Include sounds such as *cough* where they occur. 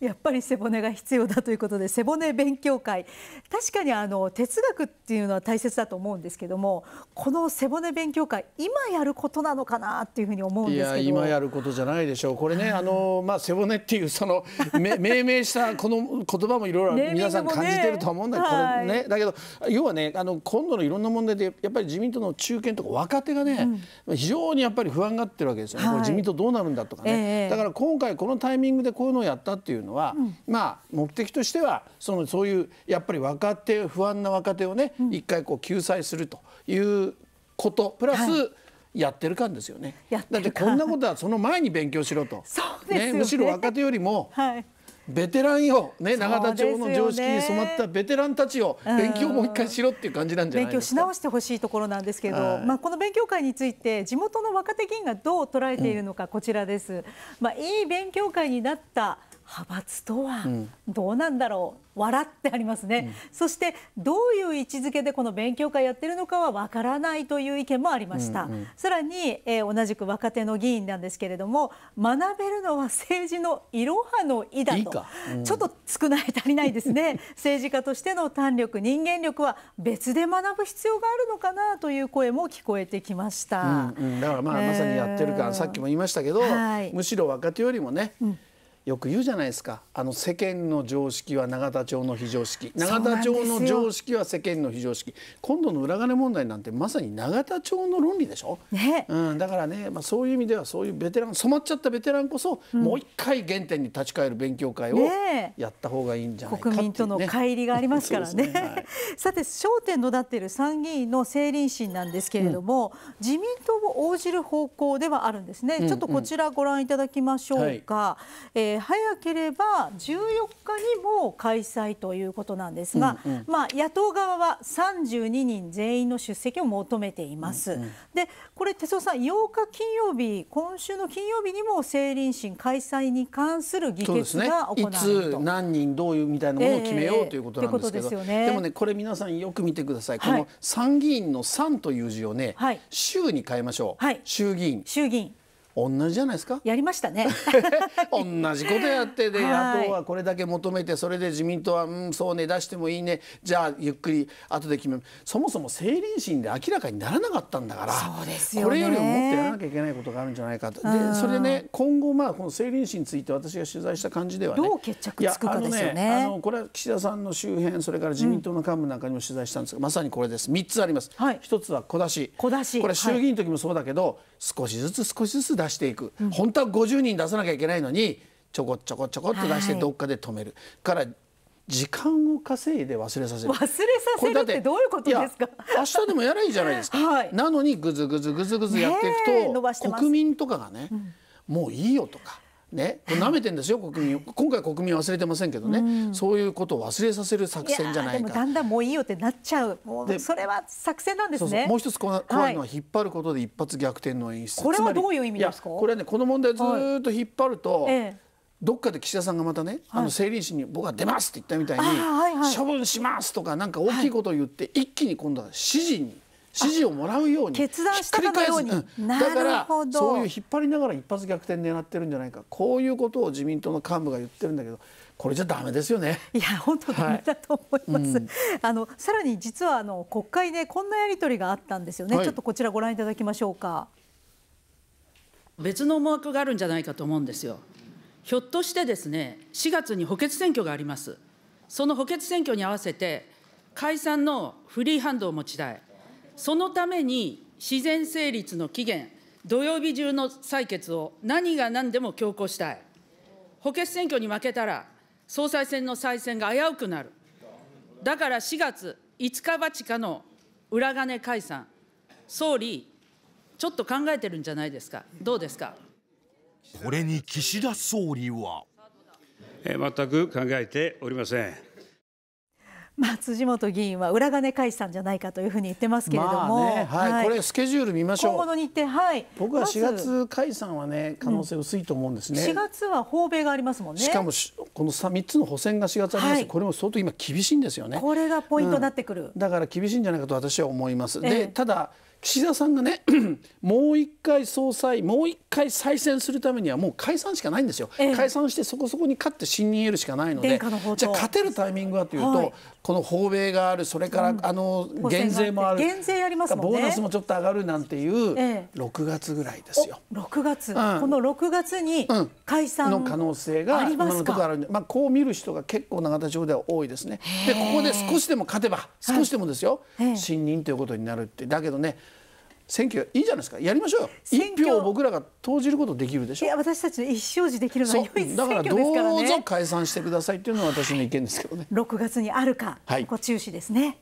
やっぱり背骨が必要だということで背骨勉強会確かにあの哲学っていうのは大切だと思うんですけどもこの背骨勉強会今やることなのかなっていうふうに思うんですけど今やることじゃないでしょうこれねあの、まあ、背骨っていうその *laughs* 命名したこの言葉もいろいろ皆さん感じてるとは思うんだけど、ね、ね、はい、だけど要はねあの今度のいろんな問題でやっぱり自民党の中堅とか若手がね、うん、非常にやっぱり不安がってるわけですよね、はい、自民党どうなるんだとかね、えー、だから今回このタイミングでこういうのをやったっていうののは、うん、まあ目的としてはそのそういうやっぱり若手不安な若手をね、うん、一回こう救済するということプラス、はいやってる感ですよねだってこんなことはその前に勉強しろと、そね、ね、むしろ若手よりも、はいベテランよ、ね、永田町の常識に染まったベテランたちを勉強もう一回しろっていう感じなんじゃないですか勉強し直してほしいところなんですけど、はい、まあ、この勉強会について地元の若手議員がどう捉えているのかこちらです。うん、まあ、いい勉強会になった派閥とはどうなんだろう、うん、笑ってありますね、うん、そしてどういう位置づけでこの勉強会やってるのかはわからないという意見もありました、うんうん、さらに、えー、同じく若手の議員なんですけれども学べるのは政治のいろはの意だと、うん、ちょっと少ない足りないですね *laughs* 政治家としての胆力人間力は別で学ぶ必要があるのかなという声も聞こえてきました、うんうん、だからまあ、えー、まさにやってる感さっきも言いましたけど、はい、むしろ若手よりもね、うんよく言うじゃないですかあの世間の常識は永田町の非常識永田町の常識は世間の非常識今度の裏金問題なんてまさに永田町の論理でしょ、ねうん、だからね、まあ、そういう意味ではそういうベテラン染まっちゃったベテランこそ、うん、もう一回原点に立ち返る勉強会をやった方がいいんじゃないか、ね、国民との乖離がありますからねねはい、*laughs* さて焦点のなっている参議院の政倫審なんですけれども、うん、自民党を応じる方向ではあるんですね、うんうん、ちょっとこちらご覧いただきましょうか、はいえーえー、早ければ14日にも開催ということなんですが、うんうん、まあ、野党側は32人全員の出席を求めています。うんうん、でこれ手相さん8日金曜日今週の金曜日にも政倫審開催に関する議決が行われる、ね、いつ何人どういうみたいなものを決めよう、ということなんですけど、でね、でもねこれ皆さんよく見てください、はい、この参議院の「参」という字をね、はい、衆に変えましょう、はい、衆議院。衆議院同じじゃないですかやりましたね *laughs* 同じことやってで、野党はこれだけ求めてそれで自民党はうんそうね出してもいいねじゃあゆっくり後で決めるそもそも政倫審で明らかにならなかったんだからそうですよ、ね、これよりももっとやらなきゃいけないことがあるんじゃないかと、でそれでね今後まあこの政倫審について私が取材した感じではねどう決着つくかですよね、ね、あのこれは岸田さんの周辺それから自民党の幹部なんかにも取材したんですが、うん、まさにこれです3つあります、はい、1つは小出し小出しこれ衆議院の時もそうだけど、はい、少しずつ少しずつ出していく、本当は50人出さなきゃいけないのにちょこちょこちょこっと出してどっかで止める、から時間を稼いで忘れさせる忘れさせるってどういうことですか明日でもやらないじゃないですか、*laughs* はい、なのにぐずぐずぐずぐずやっていくと、国民とかがね、もういいよとかね、これ舐めてんですよ国民今回国民忘れてませんけどね、うん、そういうことを忘れさせる作戦じゃないかだんだんもういいよってなっちゃうそれは作戦なんですねもう一つ怖いのは引っ張ることで一発逆転の演出、はい、これはどういう意味ですかこれはねこの問題ずっと引っ張ると、はいええどっかで岸田さんがまたね、あの政倫審に僕は出ますって言ったみたいに、処分しますとかなんか大きいことを言って、一気に今度は支持に指示をもらうように決断したかのように、うん、だからそういう引っ張りながら一発逆転狙ってるんじゃないかこういうことを自民党の幹部が言ってるんだけどこれじゃダメですよね。いや本当ダメだと思います。はいうん、あのさらに実はあの国会でこんなやり取りがあったんですよね、はい、ちょっとこちらご覧いただきましょうか。別の思惑があるんじゃないかと思うんですよ。ひょっとしてですね、4月に補欠選挙があります。その補欠選挙に合わせて解散のフリーハンドを持ちたい。そのために自然成立の期限、土曜日中の採決を何が何でも強行したい。補欠選挙に負けたら、総裁選の再選が危うくなる。だから4月5日8日の裏金解散、総理、ちょっと考えてるんじゃないですか、どうですか。これに岸田総理は。全く考えておりません。まあ、辻元議員は裏金解散じゃないかというふうに言ってますけれども、ねはいはい、これスケジュール見ましょう今後の日程、はい、僕は4月解散はね可能性薄いと思うんですね、うん、4月は訪米がありますもんねしかもこの 3, 3つの補選が4月あります、はい、これも相当今厳しいんですよねこれがポイントなってくる、うん、だから厳しいんじゃないかと私は思います、でただ岸田さんがね *clears throat* もう一回総裁もう一回再選するためにはもう解散しかないんですよ、え解散してそこそこに勝って信任得るしかないのでじゃあ勝てるタイミングはというと、はい、この訪米があるそれから、あの減税もある減税やりますボーナスもちょっと上がるなんていう6月ぐらいですよ。6月、この6月に解散、の可能性が今のところあるんで、まあ、こう見る人が結構永田町では多いですね。でここで少しでも勝てば少しでもですよ、信任ということになるってだけどね選挙いいじゃないですかやりましょうよ一票を僕らが投じることできるでしょいや私たちの一生じできるのは良いだからどうぞ解散してくださいっていうのは私の意見ですけどね6月にあるか、はい、ここ注視ですね